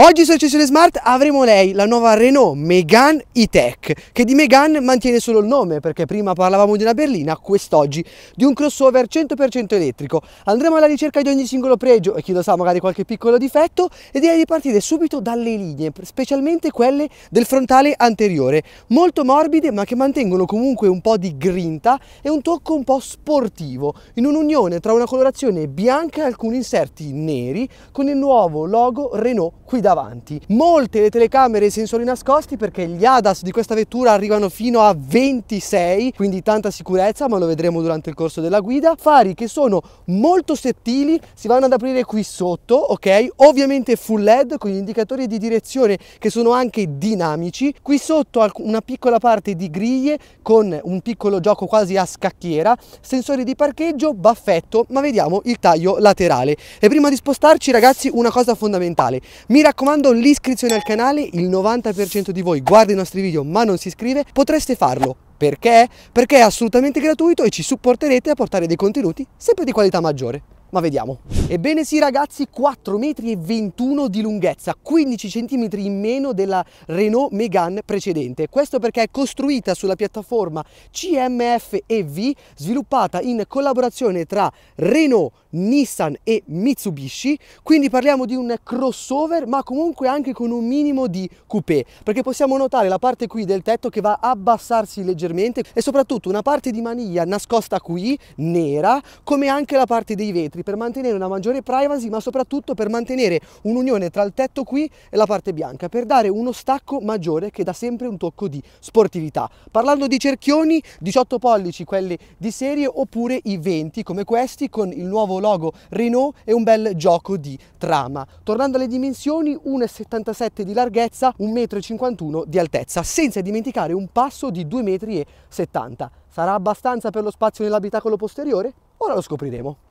Oggi su Accessione Smart avremo lei, la nuova Renault Megane E-Tech, che di Megane mantiene solo il nome, perché prima parlavamo di una berlina, quest'oggi di un crossover 100% elettrico. Andremo alla ricerca di ogni singolo pregio e chi lo sa magari qualche piccolo difetto e direi di partire subito dalle linee, specialmente quelle del frontale anteriore, molto morbide ma che mantengono comunque un po' di grinta e un tocco un po' sportivo, in un'unione tra una colorazione bianca e alcuni inserti neri con il nuovo logo Renault qui da davanti. Molte le telecamere e i sensori nascosti perché gli ADAS di questa vettura arrivano fino a 26, quindi tanta sicurezza, ma lo vedremo durante il corso della guida. Fari che sono molto sottili, si vanno ad aprire qui sotto, ok? Ovviamente full LED con gli indicatori di direzione che sono anche dinamici. Qui sotto una piccola parte di griglie con un piccolo gioco quasi a scacchiera, sensori di parcheggio, baffetto, ma vediamo il taglio laterale. E prima di spostarci ragazzi una cosa fondamentale, mi raccomando raccomando l'iscrizione al canale, il 90% di voi guarda i nostri video ma non si iscrive, potreste farlo. Perché? Perché è assolutamente gratuito e ci supporterete a portare dei contenuti sempre di qualità maggiore ma vediamo. Ebbene sì ragazzi, 4 metri e 21 di lunghezza, 15 cm in meno della Renault Megane precedente. Questo perché è costruita sulla piattaforma CMF EV, sviluppata in collaborazione tra Renault, Nissan e Mitsubishi, quindi parliamo di un crossover ma comunque anche con un minimo di coupé, perché possiamo notare la parte qui del tetto che va a abbassarsi leggermente e soprattutto una parte di maniglia nascosta qui, nera, come anche la parte dei vetri metri per mantenere una maggiore privacy ma soprattutto per mantenere un'unione tra il tetto qui e la parte bianca per dare uno stacco maggiore che dà sempre un tocco di sportività. Parlando di cerchioni 18 pollici quelli di serie oppure i 20 come questi con il nuovo logo Renault e un bel gioco di trama. Tornando alle dimensioni 1,77 di larghezza 1,51 m di altezza senza dimenticare un passo di 2,70 m. Sarà abbastanza per lo spazio nell'abitacolo posteriore? Ora lo scopriremo.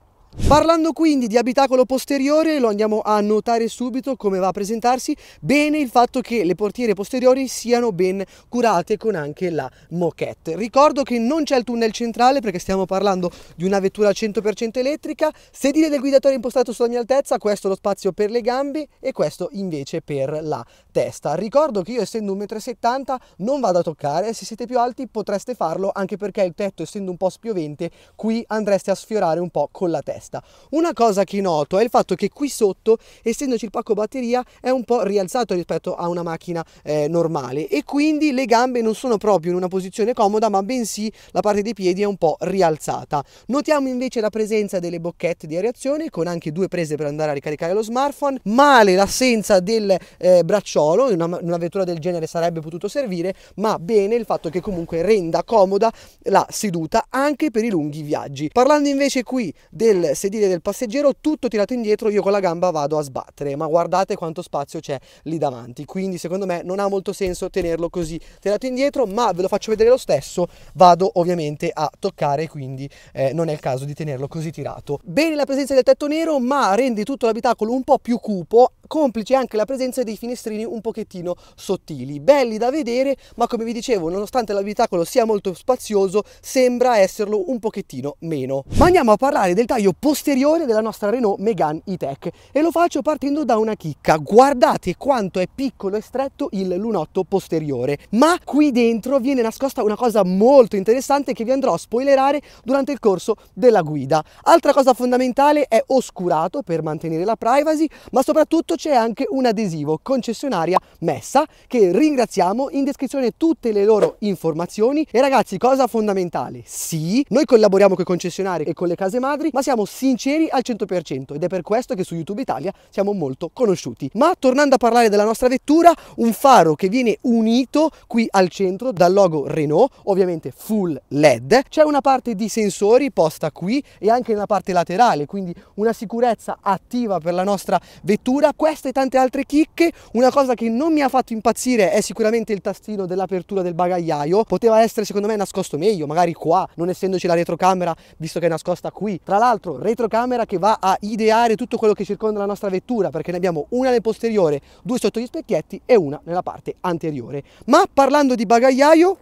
Parlando quindi di abitacolo posteriore lo andiamo a notare subito come va a presentarsi bene il fatto che le portiere posteriori siano ben curate con anche la moquette. Ricordo che non c'è il tunnel centrale perché stiamo parlando di una vettura 100% elettrica, sedile del guidatore impostato sulla mia altezza, questo lo spazio per le gambe e questo invece per la testa. Ricordo che io essendo 1,70 m non vado a toccare, se siete più alti potreste farlo anche perché il tetto essendo un po' spiovente qui andreste a sfiorare un po' con la testa testa. Una cosa che noto è il fatto che qui sotto, essendoci il pacco batteria, è un po' rialzato rispetto a una macchina eh, normale e quindi le gambe non sono proprio in una posizione comoda, ma bensì la parte dei piedi è un po' rialzata. Notiamo invece la presenza delle bocchette di aerazione con anche due prese per andare a ricaricare lo smartphone, male l'assenza del eh, bracciolo, in una, una vettura del genere sarebbe potuto servire, ma bene il fatto che comunque renda comoda la seduta anche per i lunghi viaggi. Parlando invece qui del sedile del passeggero, tutto tirato indietro, io con la gamba vado a sbattere, ma guardate quanto spazio c'è lì davanti, quindi secondo me non ha molto senso tenerlo così tirato indietro, ma ve lo faccio vedere lo stesso, vado ovviamente a toccare, quindi eh, non è il caso di tenerlo così tirato. Bene la presenza del tetto nero, ma rende tutto l'abitacolo un po' più cupo, complice anche la presenza dei finestrini un pochettino sottili, belli da vedere, ma come vi dicevo, nonostante l'abitacolo sia molto spazioso, sembra esserlo un pochettino meno. Ma andiamo a parlare del taglio posteriore della nostra Renault Megane E-Tech e lo faccio partendo da una chicca. Guardate quanto è piccolo e stretto il lunotto posteriore, ma qui dentro viene nascosta una cosa molto interessante che vi andrò a spoilerare durante il corso della guida. Altra cosa fondamentale è oscurato per mantenere la privacy, ma soprattutto c'è anche un adesivo concessionaria Messa che ringraziamo in descrizione tutte le loro informazioni e ragazzi cosa fondamentale sì noi collaboriamo con i concessionari e con le case madri ma siamo sinceri al 100% ed è per questo che su YouTube Italia siamo molto conosciuti ma tornando a parlare della nostra vettura un faro che viene unito qui al centro dal logo Renault ovviamente full LED c'è una parte di sensori posta qui e anche nella parte laterale quindi una sicurezza attiva per la nostra vettura queste e tante altre chicche, una cosa che non mi ha fatto impazzire è sicuramente il tastino dell'apertura del bagagliaio, poteva essere secondo me nascosto meglio, magari qua, non essendoci la retrocamera, visto che è nascosta qui. Tra l'altro, retrocamera che va a ideare tutto quello che circonda la nostra vettura, perché ne abbiamo una nel posteriore, due sotto gli specchietti e una nella parte anteriore. Ma parlando di bagagliaio,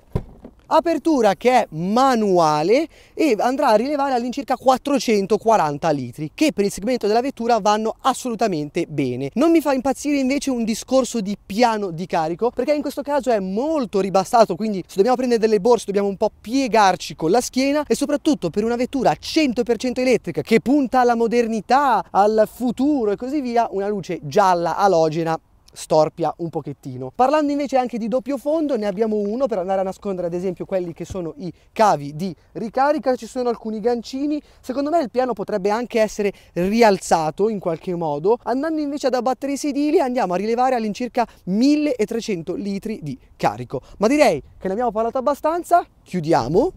apertura che è manuale e andrà a rilevare all'incirca 440 litri che per il segmento della vettura vanno assolutamente bene non mi fa impazzire invece un discorso di piano di carico perché in questo caso è molto ribassato quindi se dobbiamo prendere delle borse dobbiamo un po' piegarci con la schiena e soprattutto per una vettura 100% elettrica che punta alla modernità al futuro e così via una luce gialla alogena storpia un pochettino. Parlando invece anche di doppio fondo ne abbiamo uno per andare a nascondere ad esempio quelli che sono i cavi di ricarica, ci sono alcuni gancini, secondo me il piano potrebbe anche essere rialzato in qualche modo, andando invece ad abbattere i sedili andiamo a rilevare all'incirca 1300 litri di carico, ma direi che ne abbiamo parlato abbastanza, chiudiamo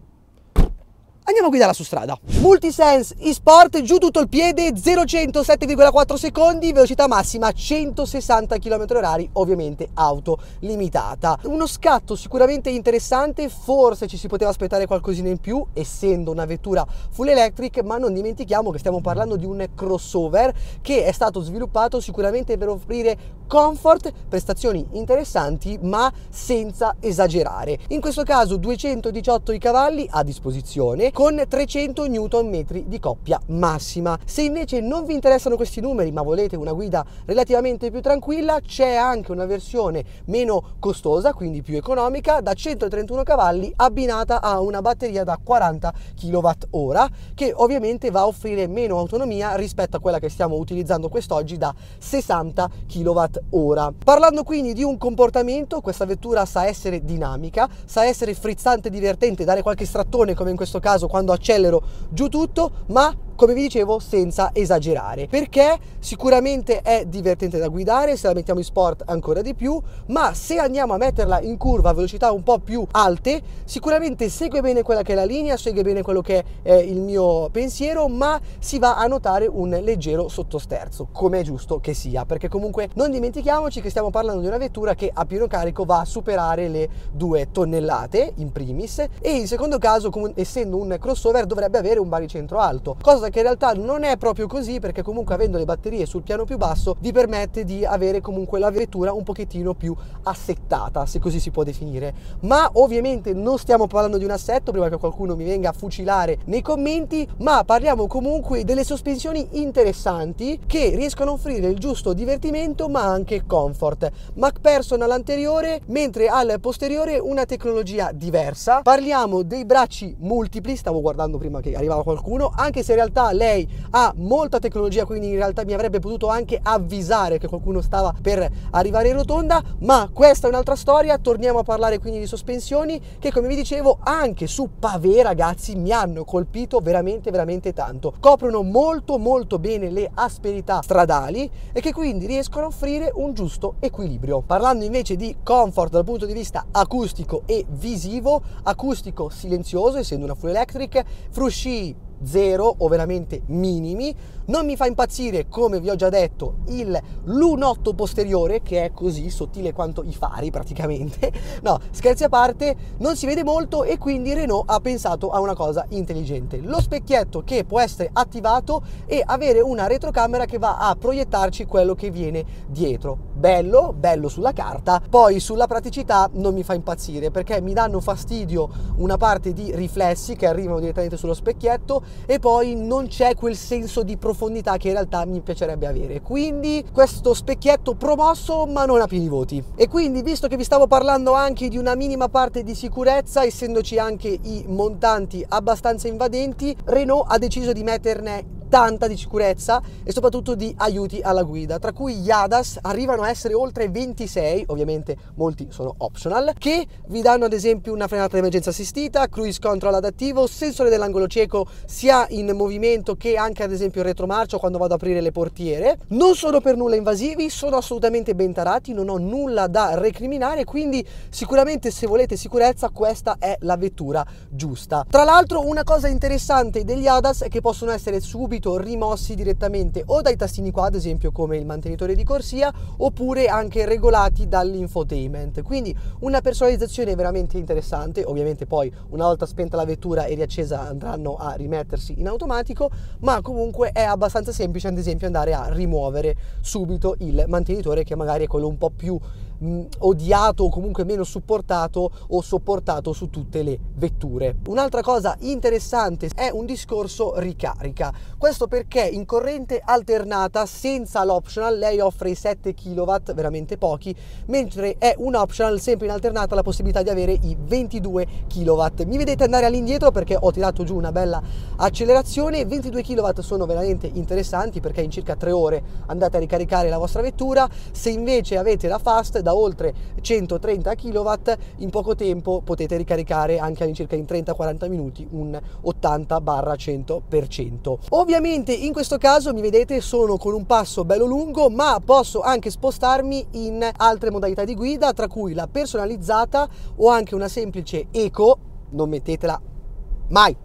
andiamo a guidarla su strada. Multisense eSport giù tutto il piede 0,107,4 secondi, velocità massima 160 km/h, ovviamente auto limitata. Uno scatto sicuramente interessante, forse ci si poteva aspettare qualcosina in più essendo una vettura full electric, ma non dimentichiamo che stiamo parlando di un crossover che è stato sviluppato sicuramente per offrire comfort, prestazioni interessanti ma senza esagerare. In questo caso 218 i cavalli a disposizione con 300 Nm di coppia massima. Se invece non vi interessano questi numeri ma volete una guida relativamente più tranquilla c'è anche una versione meno costosa, quindi più economica, da 131 cavalli abbinata a una batteria da 40 kWh che ovviamente va a offrire meno autonomia rispetto a quella che stiamo utilizzando quest'oggi da 60 kWh ora. Parlando quindi di un comportamento, questa vettura sa essere dinamica, sa essere frizzante, divertente, dare qualche strattone come in questo caso quando accelero giù tutto, ma come vi dicevo senza esagerare perché sicuramente è divertente da guidare se la mettiamo in sport ancora di più ma se andiamo a metterla in curva a velocità un po' più alte sicuramente segue bene quella che è la linea segue bene quello che è il mio pensiero ma si va a notare un leggero sottosterzo come è giusto che sia perché comunque non dimentichiamoci che stiamo parlando di una vettura che a pieno carico va a superare le due tonnellate in primis e in secondo caso essendo un crossover dovrebbe avere un baricentro alto cosa che in realtà non è proprio così perché comunque avendo le batterie sul piano più basso vi permette di avere comunque la vettura un pochettino più assettata, se così si può definire. Ma ovviamente non stiamo parlando di un assetto, prima che qualcuno mi venga a fucilare nei commenti, ma parliamo comunque delle sospensioni interessanti che riescono a offrire il giusto divertimento ma anche comfort. MacPherson all'anteriore, mentre al posteriore una tecnologia diversa. Parliamo dei bracci multipli, stavo guardando prima che arrivava qualcuno, anche se in realtà realtà lei ha molta tecnologia, quindi in realtà mi avrebbe potuto anche avvisare che qualcuno stava per arrivare in rotonda, ma questa è un'altra storia, torniamo a parlare quindi di sospensioni che come vi dicevo anche su pavé ragazzi mi hanno colpito veramente veramente tanto. Coprono molto molto bene le asperità stradali e che quindi riescono a offrire un giusto equilibrio. Parlando invece di comfort dal punto di vista acustico e visivo, acustico silenzioso essendo una full electric, frusci zero o veramente minimi. Non mi fa impazzire, come vi ho già detto, il lunotto posteriore che è così sottile quanto i fari praticamente. No, scherzi a parte, non si vede molto e quindi Renault ha pensato a una cosa intelligente. Lo specchietto che può essere attivato e avere una retrocamera che va a proiettarci quello che viene dietro bello, bello sulla carta, poi sulla praticità non mi fa impazzire perché mi danno fastidio una parte di riflessi che arrivano direttamente sullo specchietto e poi non c'è quel senso di profondità che in realtà mi piacerebbe avere. Quindi questo specchietto promosso ma non a pieni voti. E quindi visto che vi stavo parlando anche di una minima parte di sicurezza, essendoci anche i montanti abbastanza invadenti, Renault ha deciso di metterne tanta di sicurezza e soprattutto di aiuti alla guida, tra cui gli ADAS arrivano a essere oltre 26, ovviamente molti sono optional, che vi danno ad esempio una frenata di emergenza assistita, cruise control adattivo, sensore dell'angolo cieco sia in movimento che anche ad esempio in retromarcio quando vado ad aprire le portiere. Non sono per nulla invasivi, sono assolutamente ben tarati, non ho nulla da recriminare, quindi sicuramente se volete sicurezza questa è la vettura giusta. Tra l'altro una cosa interessante degli ADAS è che possono essere subito solito rimossi direttamente o dai tastini qua, ad esempio come il mantenitore di corsia, oppure anche regolati dall'infotainment. Quindi una personalizzazione veramente interessante, ovviamente poi una volta spenta la vettura e riaccesa andranno a rimettersi in automatico, ma comunque è abbastanza semplice ad esempio andare a rimuovere subito il mantenitore che magari è quello un po' più mh, mm, odiato o comunque meno supportato o sopportato su tutte le vetture. Un'altra cosa interessante è un discorso ricarica. Questo perché in corrente alternata senza l'optional lei offre i 7 kW, veramente pochi, mentre è un optional sempre in alternata la possibilità di avere i 22 kW. Mi vedete andare all'indietro perché ho tirato giù una bella accelerazione, 22 kW sono veramente interessanti perché in circa 3 ore andate a ricaricare la vostra vettura, se invece avete la fast da oltre 130 kW, in poco tempo potete ricaricare anche all'incirca in 30-40 minuti un 80-100%. Ovviamente in questo caso mi vedete sono con un passo bello lungo, ma posso anche spostarmi in altre modalità di guida, tra cui la personalizzata o anche una semplice eco, non mettetela mai,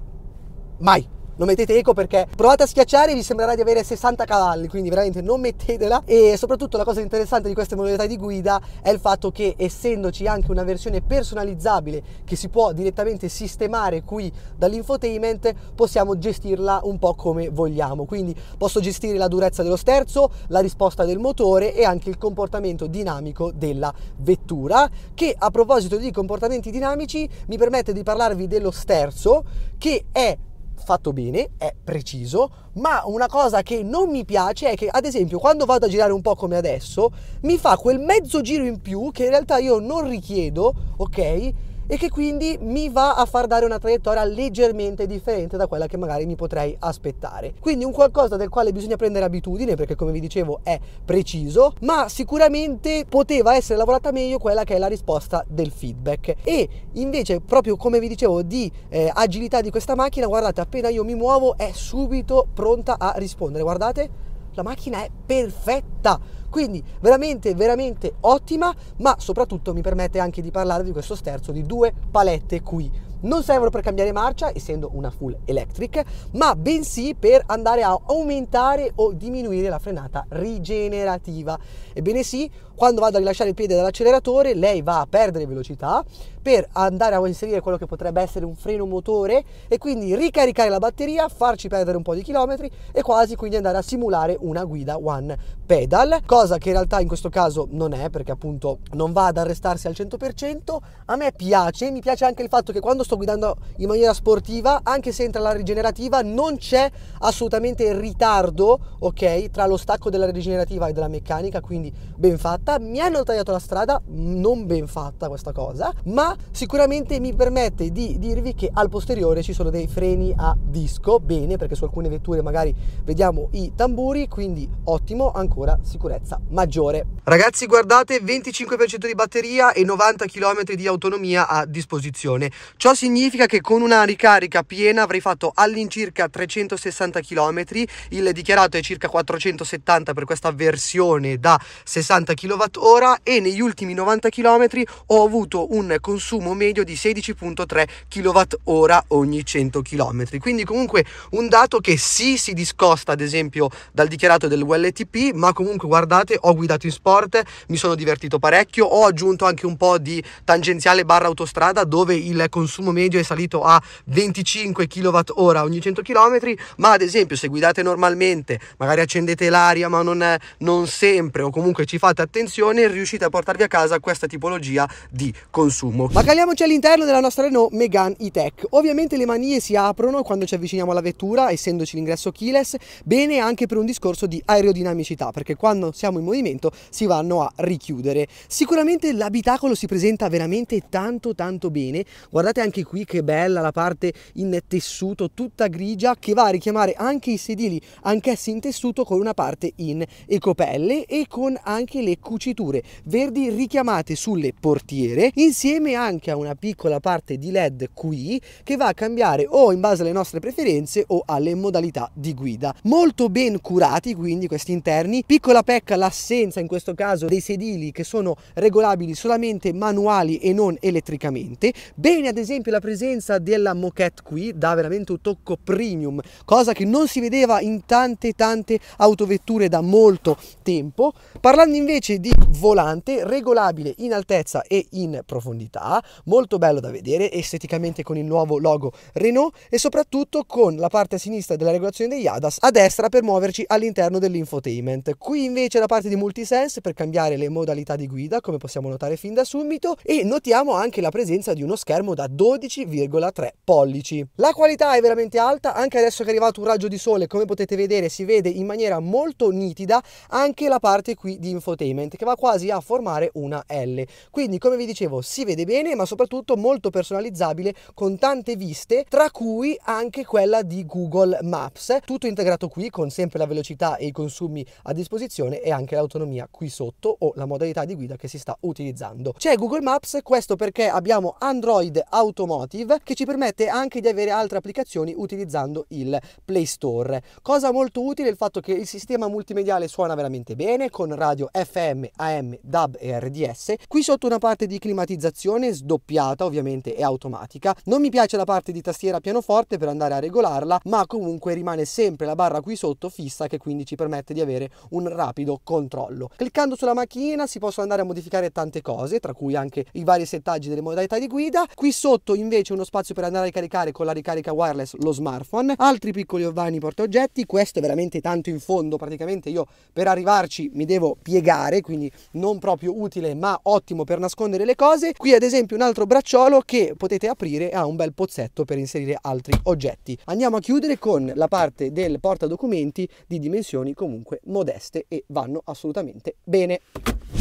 mai non mettete eco perché provate a schiacciare e vi sembrerà di avere 60 cavalli, quindi veramente non mettetela e soprattutto la cosa interessante di queste modalità di guida è il fatto che essendoci anche una versione personalizzabile che si può direttamente sistemare qui dall'infotainment possiamo gestirla un po' come vogliamo, quindi posso gestire la durezza dello sterzo, la risposta del motore e anche il comportamento dinamico della vettura che a proposito di comportamenti dinamici mi permette di parlarvi dello sterzo che è fatto bene, è preciso, ma una cosa che non mi piace è che ad esempio quando vado a girare un po' come adesso mi fa quel mezzo giro in più che in realtà io non richiedo, ok? e che quindi mi va a far dare una traiettoria leggermente differente da quella che magari mi potrei aspettare. Quindi un qualcosa del quale bisogna prendere abitudine perché come vi dicevo è preciso, ma sicuramente poteva essere lavorata meglio quella che è la risposta del feedback. E invece proprio come vi dicevo di eh, agilità di questa macchina, guardate appena io mi muovo è subito pronta a rispondere, guardate la macchina è perfetta. Quindi veramente, veramente ottima, ma soprattutto mi permette anche di parlare di questo sterzo di due palette qui. Non servono per cambiare marcia, essendo una full electric, ma bensì per andare a aumentare o diminuire la frenata rigenerativa. Ebbene sì, quando vado a rilasciare il piede dall'acceleratore, lei va a perdere velocità per andare a inserire quello che potrebbe essere un freno motore e quindi ricaricare la batteria, farci perdere un po' di chilometri e quasi quindi andare a simulare una guida one pedal, cosa che in realtà in questo caso non è perché appunto non va ad arrestarsi al 100%. A me piace, mi piace anche il fatto che quando sto guidando in maniera sportiva, anche se entra la rigenerativa, non c'è assolutamente ritardo, ok, tra lo stacco della rigenerativa e della meccanica, quindi ben fatto fatta, mi hanno tagliato la strada, non ben fatta questa cosa, ma sicuramente mi permette di dirvi che al posteriore ci sono dei freni a disco, bene, perché su alcune vetture magari vediamo i tamburi, quindi ottimo, ancora sicurezza maggiore. Ragazzi guardate, 25% di batteria e 90 km di autonomia a disposizione. Ciò significa che con una ricarica piena avrei fatto all'incirca 360 km, il dichiarato è circa 470 per questa versione da 60 km kWh e negli ultimi 90 km ho avuto un consumo medio di 16.3 kWh ogni 100 km. Quindi comunque un dato che sì si discosta ad esempio dal dichiarato del WLTP, ma comunque guardate ho guidato in sport, mi sono divertito parecchio, ho aggiunto anche un po' di tangenziale barra autostrada dove il consumo medio è salito a 25 kWh ogni 100 km, ma ad esempio se guidate normalmente, magari accendete l'aria ma non, non sempre o comunque ci fate attenzione, attenzione riuscite a portarvi a casa questa tipologia di consumo. Ma caliamoci all'interno della nostra Renault Megane E-Tech. Ovviamente le manie si aprono quando ci avviciniamo alla vettura, essendoci l'ingresso keyless, bene anche per un discorso di aerodinamicità, perché quando siamo in movimento si vanno a richiudere. Sicuramente l'abitacolo si presenta veramente tanto tanto bene. Guardate anche qui che bella la parte in tessuto tutta grigia che va a richiamare anche i sedili, anch'essi in tessuto con una parte in ecopelle e con anche le cushioning cuciture verdi richiamate sulle portiere insieme anche a una piccola parte di led qui che va a cambiare o in base alle nostre preferenze o alle modalità di guida. Molto ben curati quindi questi interni, piccola pecca l'assenza in questo caso dei sedili che sono regolabili solamente manuali e non elettricamente, bene ad esempio la presenza della moquette qui dà veramente un tocco premium, cosa che non si vedeva in tante tante autovetture da molto tempo. Parlando invece di volante regolabile in altezza e in profondità, molto bello da vedere esteticamente con il nuovo logo Renault e soprattutto con la parte a sinistra della regolazione degli ADAS a destra per muoverci all'interno dell'infotainment. Qui invece la parte di multisense per cambiare le modalità di guida come possiamo notare fin da subito e notiamo anche la presenza di uno schermo da 12,3 pollici. La qualità è veramente alta, anche adesso che è arrivato un raggio di sole come potete vedere si vede in maniera molto nitida anche la parte qui di infotainment avanti che va quasi a formare una L. Quindi come vi dicevo si vede bene ma soprattutto molto personalizzabile con tante viste tra cui anche quella di Google Maps. Tutto integrato qui con sempre la velocità e i consumi a disposizione e anche l'autonomia qui sotto o la modalità di guida che si sta utilizzando. C'è Google Maps questo perché abbiamo Android Automotive che ci permette anche di avere altre applicazioni utilizzando il Play Store. Cosa molto utile il fatto che il sistema multimediale suona veramente bene con radio FM AM, DAB e RDS. Qui sotto una parte di climatizzazione sdoppiata ovviamente e automatica. Non mi piace la parte di tastiera pianoforte per andare a regolarla, ma comunque rimane sempre la barra qui sotto fissa che quindi ci permette di avere un rapido controllo. Cliccando sulla macchina si possono andare a modificare tante cose, tra cui anche i vari settaggi delle modalità di guida. Qui sotto invece uno spazio per andare a ricaricare con la ricarica wireless lo smartphone, altri piccoli ovani portaoggetti, questo è veramente tanto in fondo, praticamente io per arrivarci mi devo piegare quindi non proprio utile ma ottimo per nascondere le cose. Qui ad esempio un altro bracciolo che potete aprire ha un bel pozzetto per inserire altri oggetti. Andiamo a chiudere con la parte del porta documenti di dimensioni comunque modeste e vanno assolutamente bene.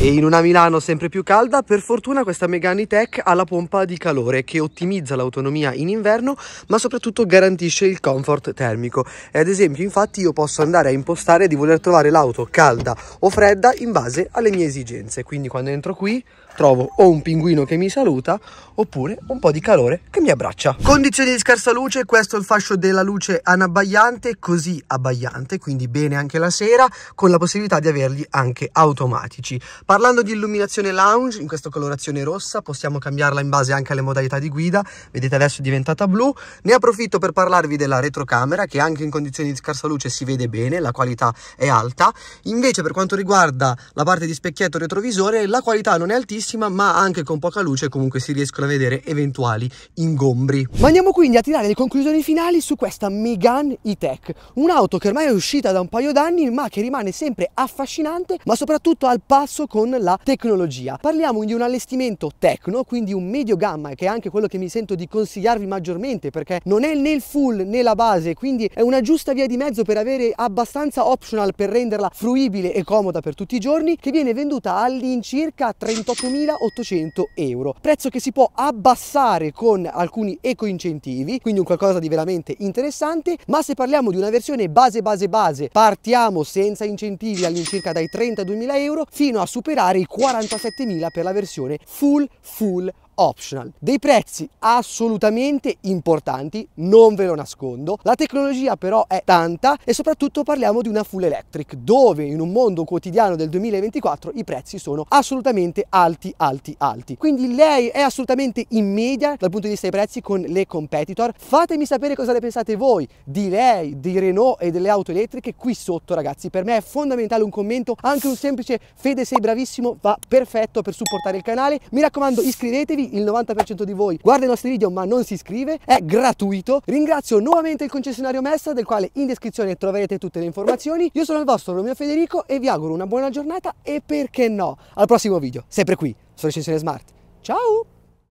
E in una Milano sempre più calda, per fortuna questa Megane tech ha la pompa di calore che ottimizza l'autonomia in inverno, ma soprattutto garantisce il comfort termico. E ad esempio, infatti, io posso andare a impostare di voler trovare l'auto calda o fredda in base alle mie esigenze. Quindi quando entro qui trovo o un pinguino che mi saluta oppure un po' di calore che mi abbraccia. Condizioni di scarsa luce, questo è il fascio della luce anabbagliante, così abbagliante, quindi bene anche la sera, con la possibilità di averli anche automatici. Parlando di illuminazione lounge, in questa colorazione rossa, possiamo cambiarla in base anche alle modalità di guida, vedete adesso è diventata blu. Ne approfitto per parlarvi della retrocamera, che anche in condizioni di scarsa luce si vede bene, la qualità è alta. Invece per quanto riguarda la parte di specchietto retrovisore, la qualità non è altissima, altissima ma anche con poca luce comunque si riescono a vedere eventuali ingombri. Ma andiamo quindi a tirare le conclusioni finali su questa Megane E-Tech, un'auto che ormai è uscita da un paio d'anni ma che rimane sempre affascinante ma soprattutto al passo con la tecnologia. Parliamo di un allestimento tecno, quindi un medio gamma che è anche quello che mi sento di consigliarvi maggiormente perché non è né il full né la base, quindi è una giusta via di mezzo per avere abbastanza optional per renderla fruibile e comoda per tutti i giorni che viene venduta all'incirca 38.000 4.800 euro, prezzo che si può abbassare con alcuni eco incentivi, quindi un qualcosa di veramente interessante, ma se parliamo di una versione base base base, partiamo senza incentivi all'incirca dai 32.000 euro fino a superare i 47.000 per la versione full full optional. Dei prezzi assolutamente importanti, non ve lo nascondo. La tecnologia però è tanta e soprattutto parliamo di una full electric, dove in un mondo quotidiano del 2024 i prezzi sono assolutamente alti, alti, alti. Quindi lei è assolutamente in media dal punto di vista dei prezzi con le competitor. Fatemi sapere cosa ne pensate voi di lei, di Renault e delle auto elettriche qui sotto ragazzi. Per me è fondamentale un commento, anche un semplice Fede sei bravissimo va perfetto per supportare il canale. Mi raccomando iscrivetevi il 90% di voi guarda i nostri video ma non si iscrive, è gratuito. Ringrazio nuovamente il concessionario Messa del quale in descrizione troverete tutte le informazioni. Io sono il vostro Romeo Federico e vi auguro una buona giornata e perché no, al prossimo video, sempre qui su Recensione Smart. Ciao!